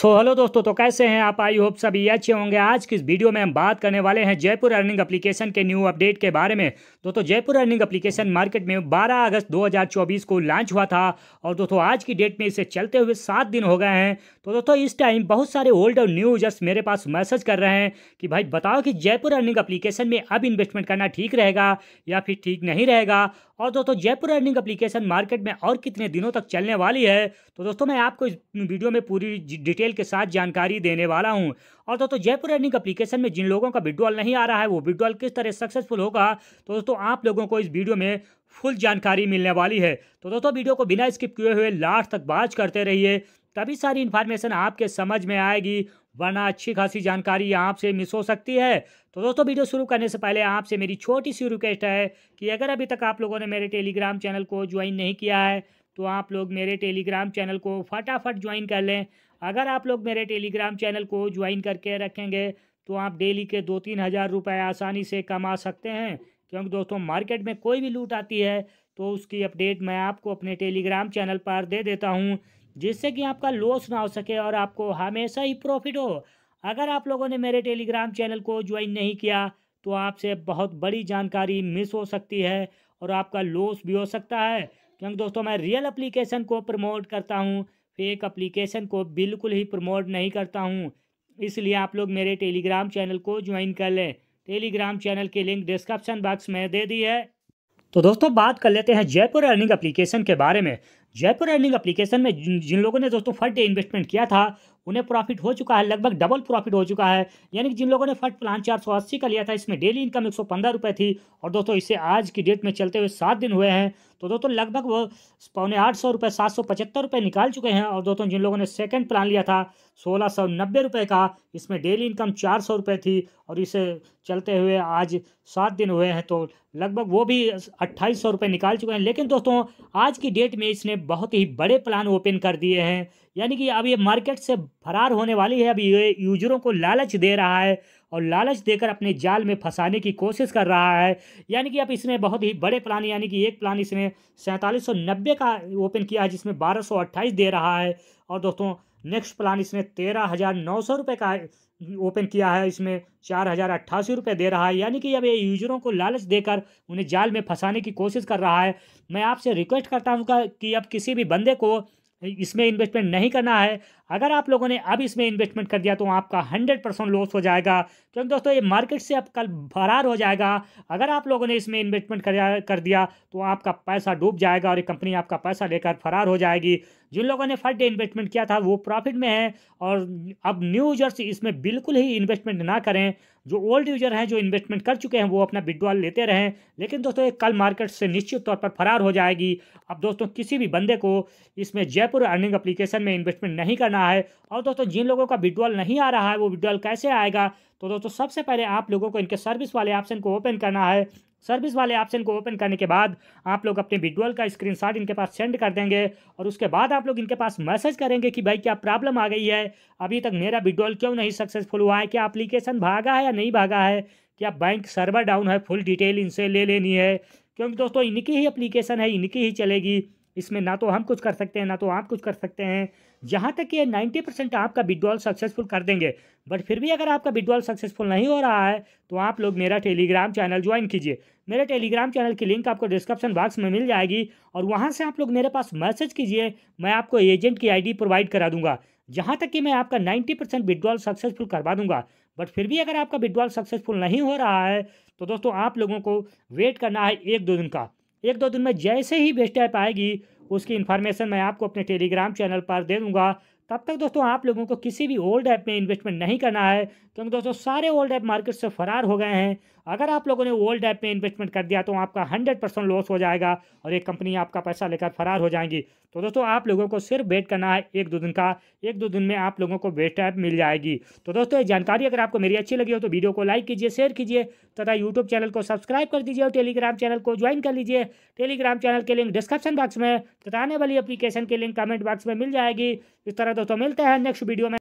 so hello दोस्तों तो कैसे हैं आप आई होप सभी अच्छे होंगे आज की इस वीडियो में हम बात करने वाले हैं जयपुर अर्निंग एप्लीकेशन के न्यू अपडेट के बारे में दोस्तों जयपुर अर्निंग एप्लीकेशन मार्केट में 12 अगस्त 2024 को लॉन्च हुआ था और दोस्तों आज की डेट में इसे चलते हुए सात दिन हो गए हैं तो दोस्तों इस टाइम बहुत सारे ओल्ड और न्यू यूजर्स मेरे पास मैसेज कर रहे हैं कि भाई बताओ कि जयपुर अर्निंग अप्लीकेशन में अब इन्वेस्टमेंट करना ठीक रहेगा या फिर ठीक नहीं रहेगा और दोस्तों जयपुर अर्निंग अप्लीकेशन मार्केट में और कितने दिनों तक चलने वाली है तो दोस्तों मैं आपको इस वीडियो में पूरी डिटेल के साथ जानकारी देने वाला हूँ और दोस्तों जयपुर अर्निंग अप्लीकेशन में जिन लोगों का विड्रॉल नहीं आ रहा है वो विड्रॉल किस तरह सक्सेसफुल होगा तो दोस्तों आप लोगों को इस वीडियो में फुल जानकारी मिलने वाली है तो दोस्तों वीडियो को बिना स्किप किए हुए लास्ट तक बाज करते रहिए तभी सारी इन्फॉर्मेशन आपके समझ में आएगी वरना अच्छी खासी जानकारी आपसे मिस हो सकती है तो दोस्तों वीडियो शुरू करने से पहले आपसे मेरी छोटी सी रिक्वेस्ट है कि अगर अभी तक आप लोगों ने मेरे टेलीग्राम चैनल को ज्वाइन नहीं किया है तो आप लोग मेरे टेलीग्राम चैनल को फटाफट ज्वाइन कर लें अगर आप लोग मेरे टेलीग्राम चैनल को ज्वाइन करके रखेंगे तो आप डेली के दो तीन हज़ार रुपये आसानी से कमा सकते हैं क्योंकि दोस्तों मार्केट में कोई भी लूट आती है तो उसकी अपडेट मैं आपको अपने टेलीग्राम चैनल पर दे देता हूँ जिससे कि आपका लॉस ना हो सके और आपको हमेशा ही प्रॉफिट हो अगर आप लोगों ने मेरे टेलीग्राम चैनल को ज्वाइन नहीं किया तो आपसे बहुत बड़ी जानकारी मिस हो सकती है और आपका लॉस भी हो सकता है क्योंकि दोस्तों मैं रियल एप्लीकेशन को प्रमोट करता हूँ फेक अप्लीकेशन को बिल्कुल ही प्रमोट नहीं करता हूँ इसलिए आप लोग मेरे टेलीग्राम चैनल को ज्वाइन कर लें टेलीग्राम चैनल की लिंक डिस्क्रिप्शन बॉक्स में दे दी है तो दोस्तों बात कर लेते हैं जयपुर अर्निंग एप्लीकेशन के बारे में जयपुर अर्निंग एप्लीकेशन में जिन लोगों ने दोस्तों फर्स्ट डे इन्वेस्टमेंट किया था उन्हें प्रॉफिट हो चुका है लगभग डबल प्रॉफिट हो चुका है यानी कि जिन लोगों ने फर्स्ट प्लान चार सौ अस्सी का लिया था इसमें डेली इनकम एक सौ पंद्रह रुपये थी और दोस्तों इसे आज की डेट में चलते हुए सात दिन हुए हैं तो दोस्तों लगभग वो पौने आठ सौ रुपये सात सौ पचहत्तर रुपये निकाल चुके हैं और दोस्तों जिन लोगों ने सेकंड प्लान लिया था सोलह सौ नब्बे रुपये का इसमें डेली इनकम चार सौ रुपये थी और इसे चलते हुए आज सात दिन हुए हैं तो लगभग वो भी अट्ठाईस सौ रुपये निकाल चुके हैं लेकिन दोस्तों आज की डेट में इसने बहुत ही बड़े प्लान ओपन कर दिए हैं यानी कि अब ये मार्केट से फरार होने वाली है अब ये यूजरों को लालच दे रहा है और लालच देकर अपने जाल में फंसाने की कोशिश कर रहा है यानी कि अब इसने बहुत ही बड़े प्लान यानी कि एक प्लान इसने सैंतालीस का ओपन किया है जिसमें बारह दे रहा है और दोस्तों नेक्स्ट प्लान इसने तेरह हज़ार नौ सौ रुपये का ओपन किया है इसमें चार हज़ार अट्ठासी रुपये दे रहा है यानी कि अब ये यूजरों को लालच देकर उन्हें जाल में फंसाने की कोशिश कर रहा है मैं आपसे रिक्वेस्ट करता हूँ कि अब किसी भी बंदे को इसमें इन्वेस्टमेंट नहीं करना है अगर आप लोगों ने अब इसमें इन्वेस्टमेंट कर दिया तो आपका हंड्रेड परसेंट लॉस हो जाएगा तो क्योंकि दोस्तों ये मार्केट से अब कल फरार हो जाएगा अगर आप लोगों ने इसमें इन्वेस्टमेंट कर कर दिया तो आपका पैसा डूब जाएगा और ये कंपनी आपका पैसा लेकर फरार हो जाएगी जिन लोगों ने फर्स्ट डे इन्वेस्टमेंट किया था वो प्रॉफिट में है और अब न्यू यूजर्स इसमें बिल्कुल ही इन्वेस्टमेंट ना करें जो ओल्ड यूजर हैं जो इन्वेस्टमेंट कर चुके हैं वो अपना विड्रॉल लेते रहें लेकिन दोस्तों ये कल मार्केट से निश्चित तौर पर फरार हो जाएगी अब दोस्तों किसी भी बंदे को इसमें जयपुर अर्निंग अप्लीकेशन में इन्वेस्टमेंट नहीं करना है और दोस्तों जिन लोगों का विड्रॉल नहीं आ रहा है वो विड्रॉल कैसे आएगा तो दोस्तों सबसे पहले आप लोगों को इनके सर्विस वाले ऑप्शन को ओपन करना है सर्विस वाले ऑप्शन को ओपन करने के बाद आप लोग अपने विडुअल का स्क्रीनशॉट इनके पास सेंड कर देंगे और उसके बाद आप लोग इनके पास मैसेज करेंगे कि भाई क्या प्रॉब्लम आ गई है अभी तक मेरा विडुअल क्यों नहीं सक्सेसफुल हुआ है क्या अप्लीकेशन भागा है या नहीं भागा है क्या बैंक सर्वर डाउन है फुल डिटेल इनसे ले लेनी है क्योंकि दोस्तों इनकी ही अप्लीकेशन है इनकी ही चलेगी इसमें ना तो हम कुछ कर सकते हैं ना तो आप कुछ कर सकते हैं जहाँ तक ये 90 परसेंट आपका विड्रॉल सक्सेसफुल कर देंगे बट फिर भी अगर आपका विड्रॉल सक्सेसफुल नहीं हो रहा है तो आप लोग मेरा टेलीग्राम चैनल ज्वाइन कीजिए मेरे टेलीग्राम चैनल की लिंक आपको डिस्क्रिप्शन बॉक्स में मिल जाएगी और वहाँ से आप लोग मेरे पास मैसेज कीजिए मैं आपको एजेंट की आई प्रोवाइड करा दूंगा जहाँ तक कि मैं आपका नाइन्टी परसेंट विड्रॉल सक्सेसफुल करवा दूंगा बट फिर भी अगर आपका विड्रॉल सक्सेसफुल नहीं हो रहा है तो दोस्तों आप लोगों को वेट करना है एक दो दिन का एक दो दिन में जैसे ही बेस्ट ऐप आएगी उसकी इन्फॉर्मेशन मैं आपको अपने टेलीग्राम चैनल पर दे दूँगा तब तक दोस्तों आप लोगों को किसी भी ओल्ड ऐप में इन्वेस्टमेंट नहीं करना है क्योंकि दोस्तों सारे ओल्ड ऐप मार्केट से फरार हो गए हैं अगर आप लोगों ने ओल्ड ऐप में इन्वेस्टमेंट कर दिया तो आपका हंड्रेड परसेंट लॉस हो जाएगा और एक कंपनी आपका पैसा लेकर फरार हो जाएंगी तो दोस्तों आप लोगों को सिर्फ वेट करना है एक दो दिन का एक दो दिन में आप लोगों को बेस्ट ऐप मिल जाएगी तो दोस्तों ये जानकारी अगर आपको मेरी अच्छी लगी हो तो वीडियो को लाइक कीजिए शेयर कीजिए तथा यूट्यूब चैनल को सब्सक्राइब कर दीजिए और टेलीग्राम चैनल को ज्वाइन कर लीजिए टेलीग्राम चैनल के लिंक डिस्क्रिप्शन बॉक्स में तथा आने वाली एप्लीकेशन के लिंक कमेंट बॉक्स में मिल जाएगी इस तरह दोस्तों मिलते हैं नेक्स्ट वीडियो में